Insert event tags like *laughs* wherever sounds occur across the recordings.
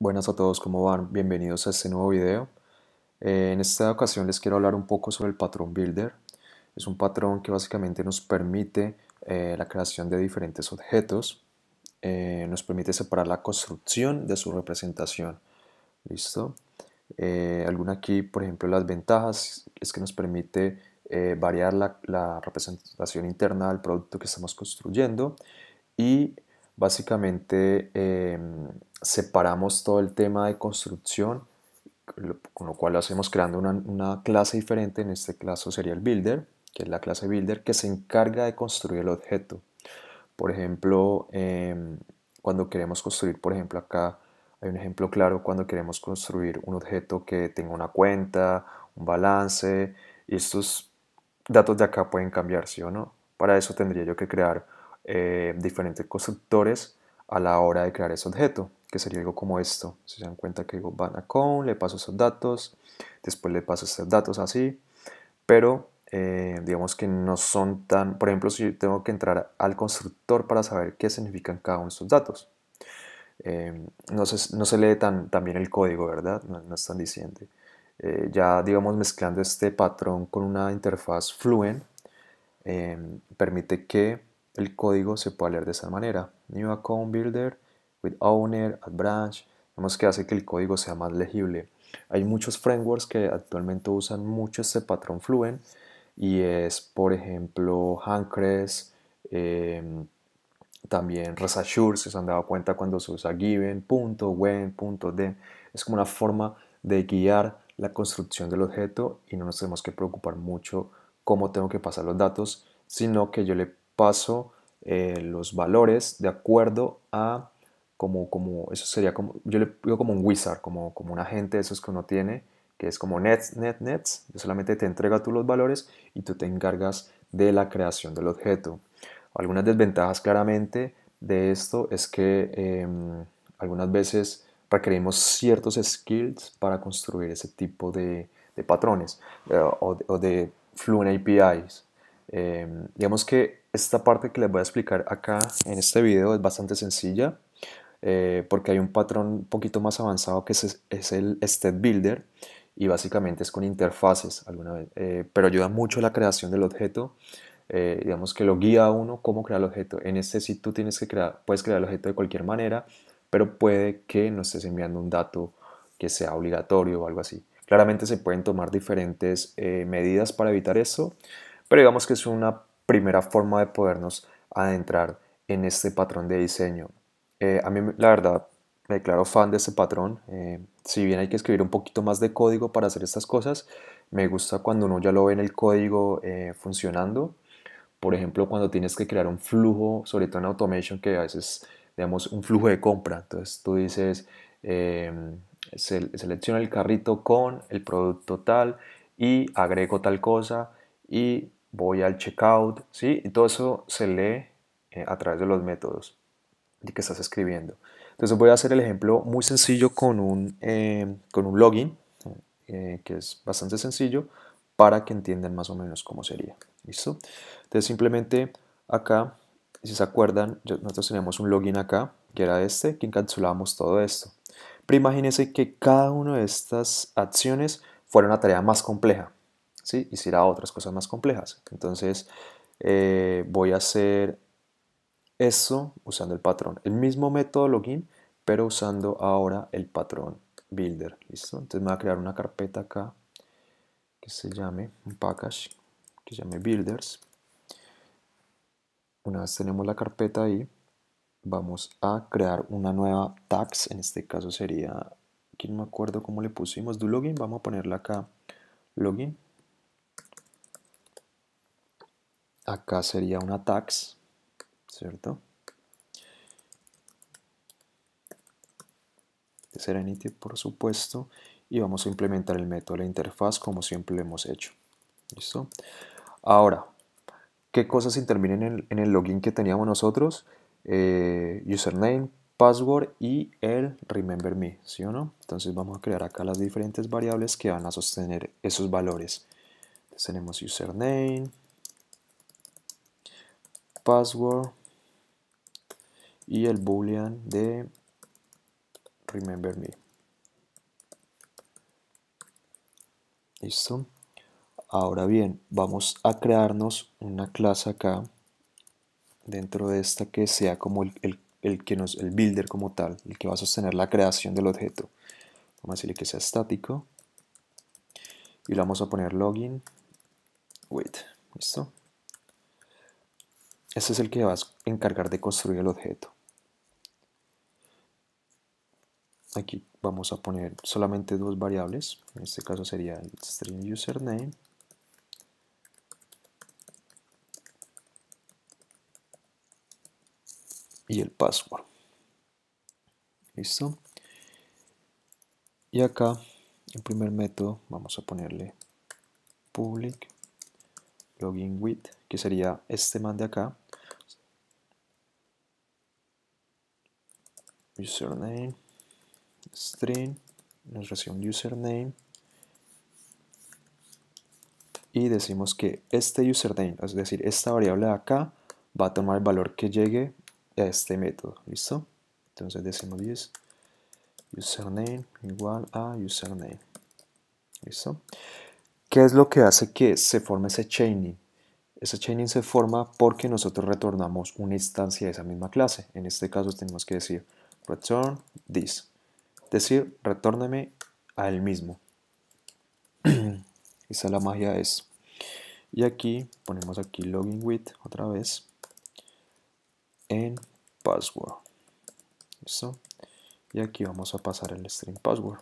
Buenas a todos, ¿cómo van? Bienvenidos a este nuevo video. Eh, en esta ocasión les quiero hablar un poco sobre el patrón Builder. Es un patrón que básicamente nos permite eh, la creación de diferentes objetos. Eh, nos permite separar la construcción de su representación. ¿Listo? alguna aquí, por ejemplo, las ventajas es que nos permite variar la, la representación interna del producto que estamos construyendo y Básicamente em, separamos todo el tema de construcción, con lo cual lo hacemos creando una, clase diferente, en este caso sería el builder, que es la clase builder que se encarga de construir el objeto. Por ejemplo, em, cuando queremos construir, por ejemplo, acá hay un ejemplo claro, cuando queremos construir un objeto que tenga una cuenta, un balance, y estos datos de acá pueden cambiar, ¿sí o no? Para eso tendría yo que crear eh, diferentes constructores a la hora de crear ese objeto, que sería algo como esto. Si se dan cuenta que digo van a con, le paso esos datos, después le paso estos datos así, pero eh, digamos que no son tan, por ejemplo, si yo tengo que entrar al constructor para saber qué significan cada uno de esos datos. Eh, no, se, no, se, lee tan, tan, bien el código, ¿verdad? No, están es tan ya, digamos, mezclando este patrón con una interfaz Fluent, permite que el código se puede leer de esa manera. New account builder with owner at branch. Vemos que hace que el código sea más legible. Hay muchos frameworks que actualmente usan mucho este patrón Fluent y es, por ejemplo, Hankres, em, también ResAssure, si se han dado cuenta cuando se usa given, punto, when, punto, then. Es como una forma de guiar la construcción del objeto y no nos tenemos que preocupar mucho cómo tengo que pasar los datos, sino que yo le paso eh, los valores de acuerdo a como, eso sería como, yo le digo como un wizard, como, como un agente de esos que uno tiene, que es como nets, net, nets, yo solamente te entrega tú los valores y tú te encargas de la creación del objeto. Algunas desventajas claramente de esto es que em, algunas veces requerimos ciertos skills para construir ese tipo de, patrones eh, o de Fluent APIs. Em, digamos que esta parte que les voy a explicar acá en este video es bastante sencilla eh, porque hay un patrón un poquito más avanzado que es, el step Builder y básicamente es con interfaces alguna vez, eh, pero ayuda mucho a la creación del objeto. Eh, digamos que lo guía a uno cómo crear el objeto. En este si tú tienes que crear, puedes crear el objeto de cualquier manera, pero puede que no estés enviando un dato que sea obligatorio o algo así. Claramente se pueden tomar diferentes medidas para evitar eso, pero digamos que es una primera forma de podernos adentrar en este patrón de diseño. Eh, a mí, la verdad, me declaro fan de este patrón. Eh, si bien hay que escribir un poquito más de código para hacer estas cosas, me gusta cuando uno ya lo ve en el código eh, funcionando. Por ejemplo, cuando tienes que crear un flujo, sobre todo en automation, que a veces, digamos, un flujo de compra. Entonces tú dices, selecciona el carrito con el producto tal y agrego tal cosa y voy al checkout, ¿sí? Y todo eso se lee eh, a través de los métodos de que estás escribiendo. Entonces voy a hacer el ejemplo muy sencillo con un, eh, con un login, eh, que es bastante sencillo, para que entiendan más o menos cómo sería. ¿Listo? Entonces simplemente acá, si se acuerdan, nosotros teníamos un login acá, que era este, que encapsulábamos todo esto. Pero imagínense que cada una de estas acciones fuera una tarea más compleja y será otras cosas más complejas. Entonces eh, voy a hacer eso usando el patrón. El mismo método login, pero usando ahora el patrón builder. ¿listo? Entonces me voy a crear una carpeta acá que se llame, un package que se llame builders. Una vez tenemos la carpeta ahí, vamos a crear una nueva tags, en este caso sería, aquí no me acuerdo cómo le pusimos, do login, vamos a ponerla acá, login, acá sería una tax, ¿cierto? será Serenity, por supuesto. Y vamos a implementar el método de la interfaz como siempre lo hemos hecho. ¿Listo? Ahora, ¿qué cosas intervienen en el, login que teníamos nosotros? Eh, username, password y el remember me, ¿sí o no? Entonces vamos a crear acá las diferentes variables que van a sostener esos valores. Entonces tenemos username, password y el boolean de remember me listo ahora bien vamos a crearnos una clase acá dentro de esta que sea como el, que nos el builder como tal el que va a sostener la creación del objeto vamos a decirle que sea estático y le vamos a poner login wait listo este es el que va a encargar de construir el objeto. Aquí vamos a poner solamente dos variables. En este caso sería el string username. Y el password. ¿Listo? Y acá, el primer método, vamos a ponerle public login with, que sería este man de acá, username, string, nos recibe un username y decimos que este username, es decir, esta variable de acá va a tomar el valor que llegue a este método, ¿listo? Entonces decimos yes, username igual a username, ¿listo? ¿Qué es lo que hace que se forme ese chaining? Ese chaining se forma porque nosotros retornamos una instancia de esa misma clase. En este caso tenemos que decir return this. Es decir, retórneme a él mismo. *clears throat* Esa es la magia es. Y aquí ponemos aquí login with otra vez en password. ¿Listo? Y aquí vamos a pasar el string password.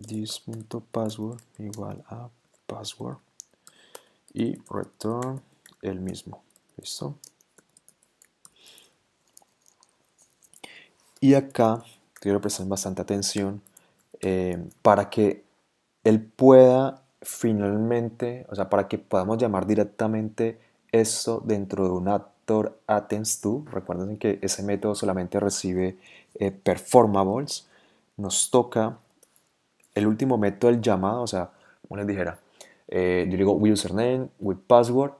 This.password igual a password y return el mismo. ¿Listo? Y acá quiero prestar bastante atención eh, para que él pueda finalmente, o sea, para que podamos llamar directamente eso dentro de un actor attends to. Recuerden que ese método solamente recibe eh, performables. Nos toca el último método del llamado, o sea, como les dijera, eh, yo digo username, with password,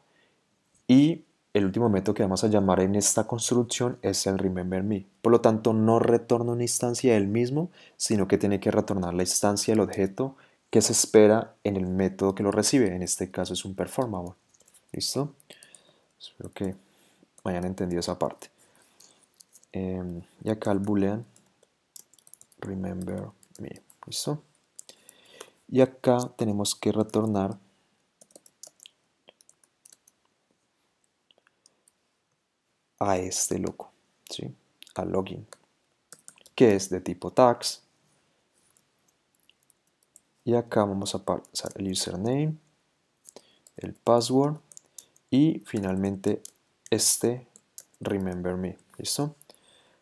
el último método que vamos a llamar en esta construcción es el remember me. Por lo tanto, no retorna una instancia del mismo, sino que tiene que retornar la instancia del objeto que se espera en el método que lo recibe. En este caso es un performable. ¿Listo? Espero que hayan entendido esa parte. Em, y acá el boolean remember me. ¿Listo? Y acá tenemos que retornar a este loco, ¿sí? al login, que es de tipo tags. Y acá vamos a pasar el username, el password y finalmente este remember me, ¿listo?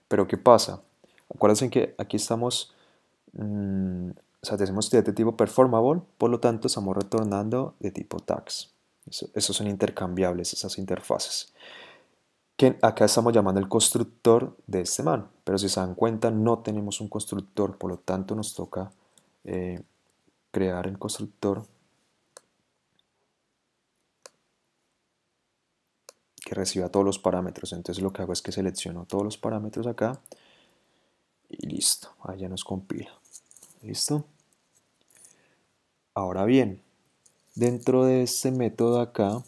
Pero ¿qué pasa? Acuérdense que aquí estamos, mm, o sea, tenemos de tipo performable, por lo tanto estamos retornando de tipo tags. esos son intercambiables, esas interfaces que acá estamos llamando el constructor de este man, pero si se dan cuenta no tenemos un constructor, por lo tanto nos toca eh, crear el constructor que reciba todos los parámetros. Entonces lo que hago es que selecciono todos los parámetros acá y listo, ahí ya nos compila. ¿Listo? Ahora bien, dentro de este método acá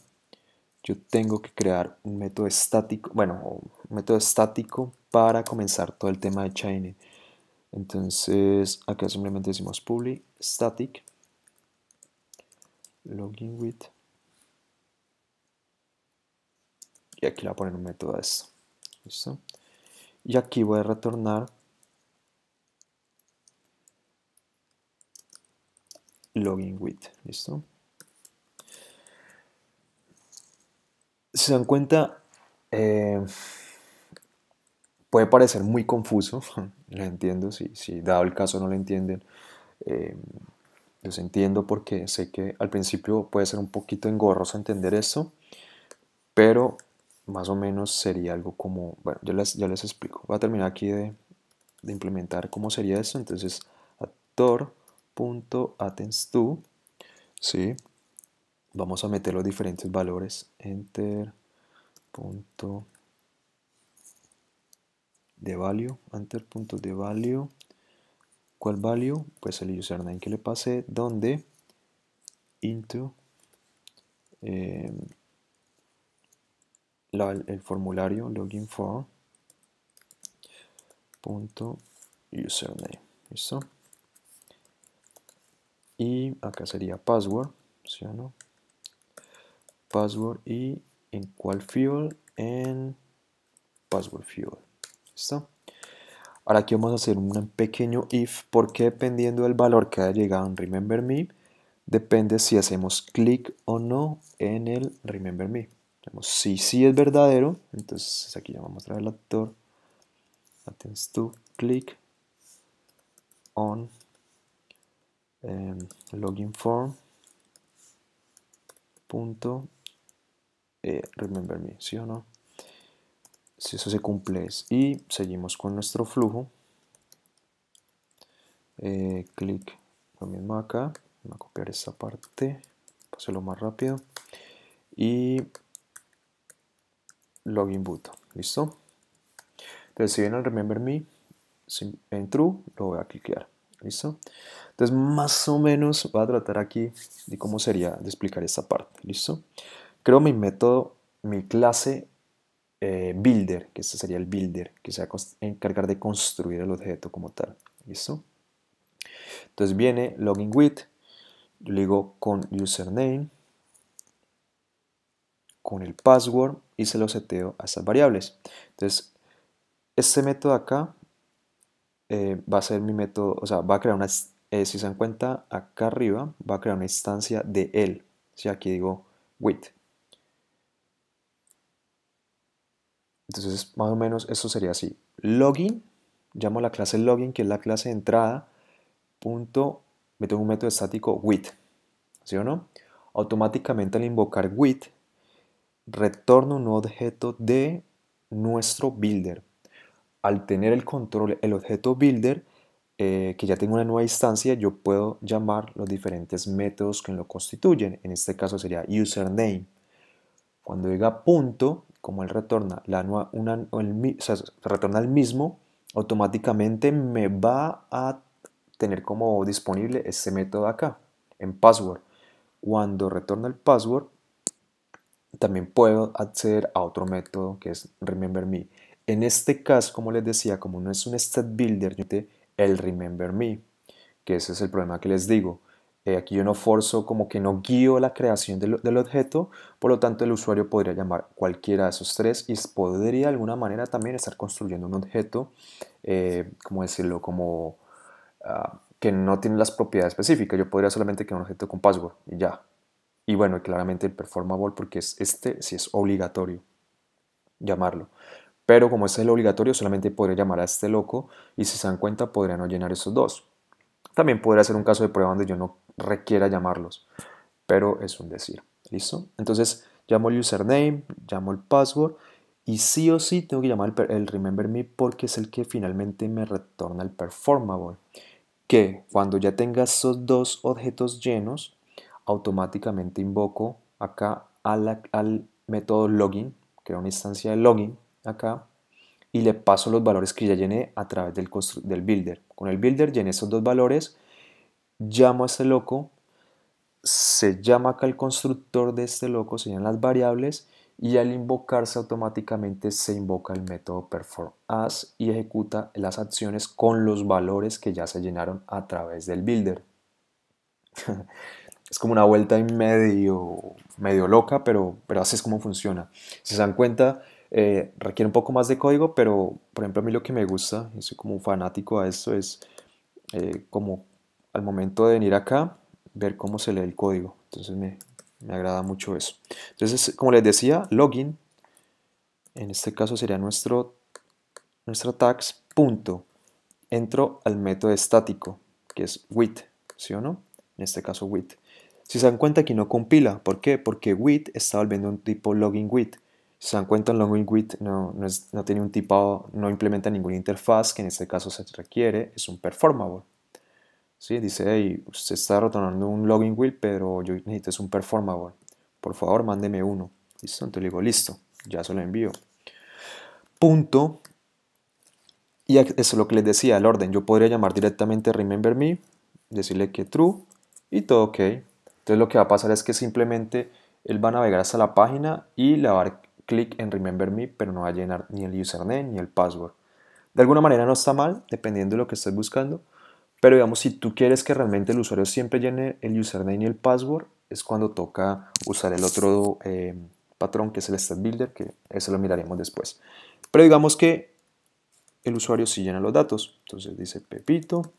yo tengo que crear un método estático, bueno, un método estático para comenzar todo el tema de chain Entonces, acá simplemente decimos public static login with y aquí le voy a poner un método a esto. ¿Listo? Y aquí voy a retornar login with, ¿listo? se dan cuenta, eh, puede parecer muy confuso, *laughs* lo entiendo, si, si, dado el caso no lo entienden, eh, los entiendo porque sé que al principio puede ser un poquito engorroso entender esto, pero más o menos sería algo como, bueno, ya les, ya les explico, voy a terminar aquí de, implementar cómo sería esto, entonces Athens2. ¿sí? vamos a meter los diferentes valores. Enter, punto de value, enter, punto de value. ¿Cuál value? Pues el username que le pase, donde into em, el formulario login for punto username. ¿Listo? Y acá sería password, ¿sí no? password y en cual field en password fuel ¿Listo? ahora aquí vamos a hacer un pequeño if porque dependiendo del valor que haya llegado en remember me depende si hacemos clic o no en el remember me si si es verdadero entonces aquí ya vamos a traer el actor attends to click on em, login form punto eh, Remember Me, si o no? Si eso se cumple Y seguimos con nuestro flujo. Eh, clic lo mismo acá. Voy a copiar esta parte. hacerlo más rápido. Y login boot, ¿Listo? Entonces, si viene Remember Me, en True, lo voy a cliquear. ¿Listo? Entonces, más o menos voy a tratar aquí de cómo sería de explicar esta parte. ¿Listo? Creo mi método, mi clase eh, builder, que este sería el builder, que se va a encargar de construir el objeto como tal. ¿Listo? Entonces viene login with, yo digo con username, con el password y se lo seteo a estas variables. Entonces, este método acá eh, va a ser mi método, o sea, va a crear una, eh, si se dan cuenta, acá arriba va a crear una instancia de él. Si aquí digo with, Entonces, más o menos, esto sería así. Login, llamo a la clase login, que es la clase entrada, punto, meto un método estático with, ¿sí o no? Automáticamente al invocar with, retorno un objeto de nuestro builder. Al tener el control, el objeto builder, eh, que ya tengo una nueva instancia, yo puedo llamar los diferentes métodos que lo constituyen. En este caso sería username. Cuando diga punto, como él retorna, la, el, retorna el mismo, automáticamente me va a tener como disponible ese método acá, en password. Cuando retorna el password, también puedo acceder a otro método que es remember me. En este caso, como les decía, como no es un Step builder, el remember me, que ese es el problema que les digo. Eh, aquí yo no forzo, como que no guío la creación del, objeto, por lo tanto el usuario podría llamar cualquiera de esos tres y podría de alguna manera también estar construyendo un objeto, eh, como decirlo, como ah, que no tiene las propiedades específicas. Yo podría solamente crear un objeto con password y ya. Y bueno, claramente el performable porque es este si es obligatorio llamarlo. Pero como es el obligatorio, solamente podría llamar a este loco y si se dan cuenta podrían no llenar esos dos. También podría ser un caso de prueba donde yo no requiera llamarlos, pero es un decir. ¿Listo? Entonces llamo el username, llamo el password y sí o sí tengo que llamar el, remember me porque es el que finalmente me retorna el performable. Que cuando ya tenga esos dos objetos llenos, automáticamente invoco acá al método login, era una instancia de login acá y le paso los valores que ya llené a través del, del builder. Con el builder llené esos dos valores, llamo a este loco, se llama acá el constructor de este loco, se llenan las variables y al invocarse automáticamente se invoca el método perform y ejecuta las acciones con los valores que ya se llenaron a través del builder. *laughs* es como una vuelta y medio, medio loca, pero, pero así es como funciona. Si se dan cuenta, eh, requiere un poco más de código, pero por ejemplo a mí lo que me gusta, y soy como un fanático a esto, es eh, como al momento de venir acá, ver cómo se lee el código. Entonces me, agrada mucho eso. Entonces, como les decía, login, en este caso sería nuestro, nuestro tags, punto. Entro al método estático, que es with, ¿sí o no? En este caso with. Si se dan cuenta, que no compila. ¿Por qué? Porque with está volviendo un tipo login with se dan cuenta, el no, no, no tiene un tipado, no implementa ninguna interfaz que en este caso se requiere, es un performable. ¿Sí? Dice, hey, usted está retornando un login wheel, pero yo necesito es un performable. Por favor, mándeme uno. ¿Listo? Entonces le digo, listo, ya se lo envío. Punto. Y eso es lo que les decía, el orden. Yo podría llamar directamente remember me, decirle que true y todo ok. Entonces lo que va a pasar es que simplemente él va a navegar hasta la página y le va a clic en Remember Me, pero no va a llenar ni el username ni el password. De alguna manera no está mal, dependiendo de lo que estés buscando, pero digamos, si tú quieres que realmente el usuario siempre llene el username y el password, es cuando toca usar el otro eh, patrón que es el step builder, que eso lo miraremos después. Pero digamos que el usuario sí llena los datos. Entonces dice pepito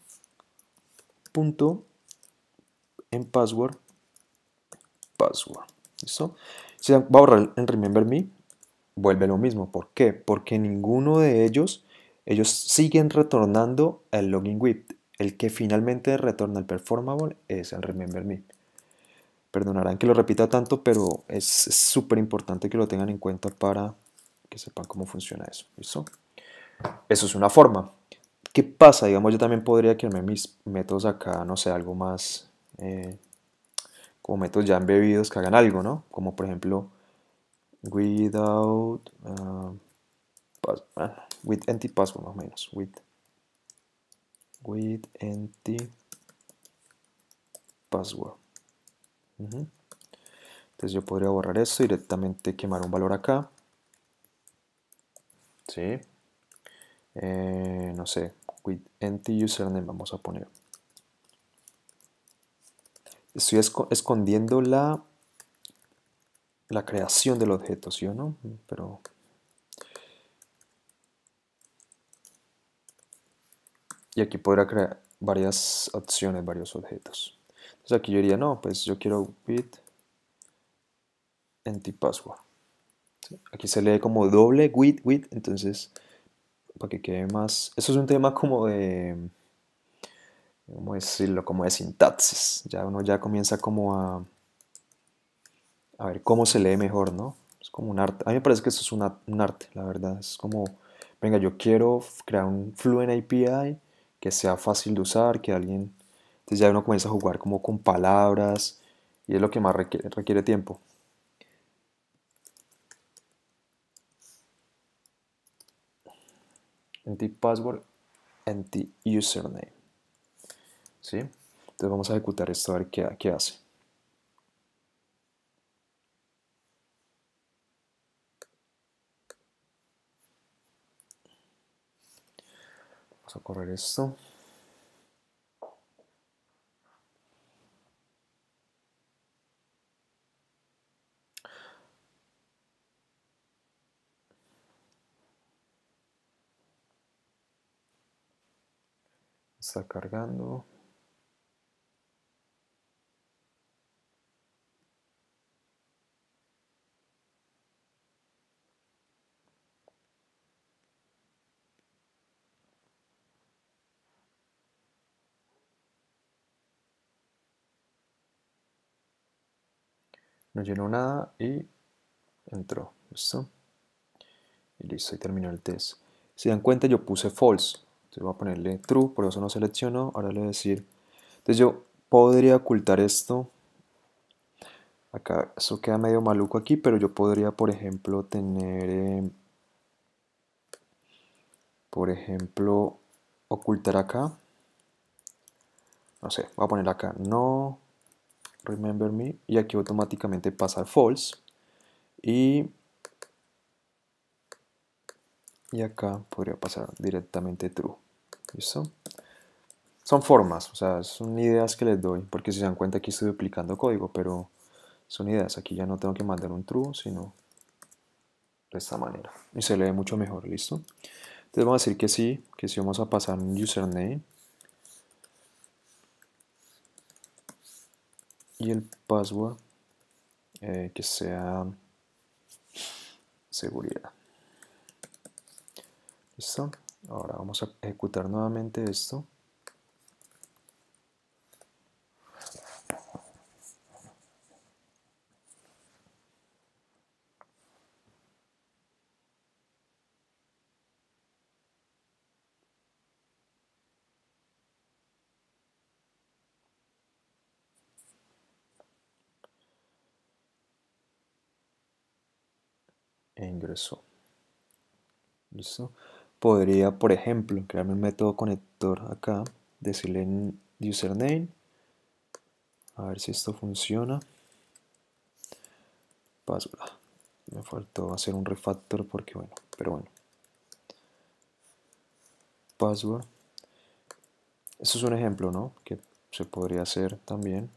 punto en password password. ¿Listo? Se va a borrar en Remember Me vuelve lo mismo. ¿Por qué? Porque ninguno de ellos, ellos siguen retornando el login with. El que finalmente retorna el performable es el remember me. Perdonarán que lo repita tanto, pero es súper importante que lo tengan en cuenta para que sepan cómo funciona eso. ¿Listo? Eso es una forma. ¿Qué pasa? Digamos, yo también podría crearme mis métodos acá, no sé, algo más... Eh, como métodos ya embebidos que hagan algo, ¿no? Como por ejemplo without um, ah, with empty password más o menos with with empty password entonces yo podría borrar esto directamente quemar un valor acá sí eh, no sé with empty username vamos a poner estoy escondiendo la la creación del objeto, ¿sí o no? Pero y aquí podrá crear varias opciones, varios objetos. Entonces aquí yo diría, no, pues yo quiero bit empty password. Aquí se lee como doble with, with, entonces para que quede más... Eso es un tema como de... ¿Cómo decirlo? Como de sintaxis. Ya uno ya comienza como a a ver cómo se lee mejor, ¿no? Es como un arte. A mí me parece que esto es un arte, la verdad. Es como, venga, yo quiero crear un Fluent API que sea fácil de usar, que alguien... Entonces ya uno comienza a jugar como con palabras y es lo que más requiere, tiempo. ti password, username. ¿Sí? Entonces vamos a ejecutar esto a ver qué hace. a correr esto. Está cargando. No llenó nada y entró. ¿Listo? Y listo, y terminó el test. Si dan cuenta, yo puse false. Entonces voy a ponerle true, por eso no seleccionó. Ahora le voy a decir. Entonces yo podría ocultar esto. Acá, eso queda medio maluco aquí, pero yo podría, por ejemplo, tener. Eh, por ejemplo, ocultar acá. No sé, voy a poner acá no remember me y aquí automáticamente pasa false y, y acá podría pasar directamente true. ¿Listo? Son formas, o sea, son ideas que les doy, porque si se dan cuenta aquí estoy duplicando código, pero son ideas. Aquí ya no tengo que mandar un true, sino de esta manera. Y se lee mucho mejor, ¿listo? Entonces vamos a decir que sí, que sí vamos a pasar un username y el password eh, que sea seguridad. ¿Listo? Ahora vamos a ejecutar nuevamente esto. eso Podría, por ejemplo, crearme un método conector acá, decirle username, a ver si esto funciona. Password. Me faltó hacer un refactor porque bueno, pero bueno. Password. eso es un ejemplo, ¿no? Que se podría hacer también.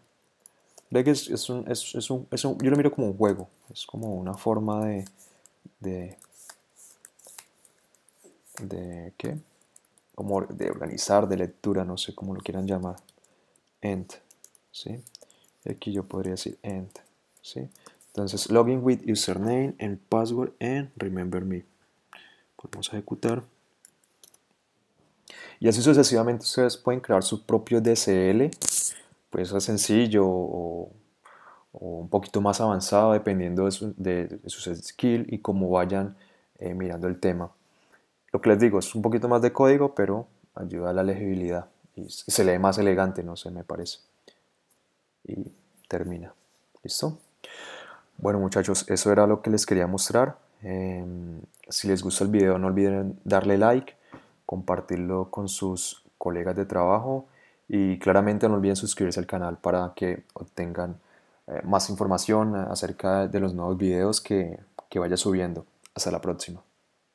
Ve que es, es, un, es, un, un, yo lo miro como un juego, es como una forma de, de, de ¿qué? Como de organizar, de lectura, no sé cómo lo quieran llamar. End, ¿sí? aquí yo podría decir end, ¿sí? Entonces, login with username and password and remember me. Podemos ejecutar. Y así sucesivamente ustedes pueden crear su propio DSL. Pues es sencillo un poquito más avanzado dependiendo de, su, sus skills y cómo vayan eh, mirando el tema. Lo que les digo es un poquito más de código, pero ayuda a la legibilidad y se lee más elegante, no sé, me parece. Y termina. ¿Listo? Bueno muchachos, eso era lo que les quería mostrar. Em, si les gusta el video no olviden darle like, compartirlo con sus colegas de trabajo y claramente no olviden suscribirse al canal para que obtengan eh, más información eh, acerca de los nuevos videos que, que vaya subiendo. Hasta la próxima.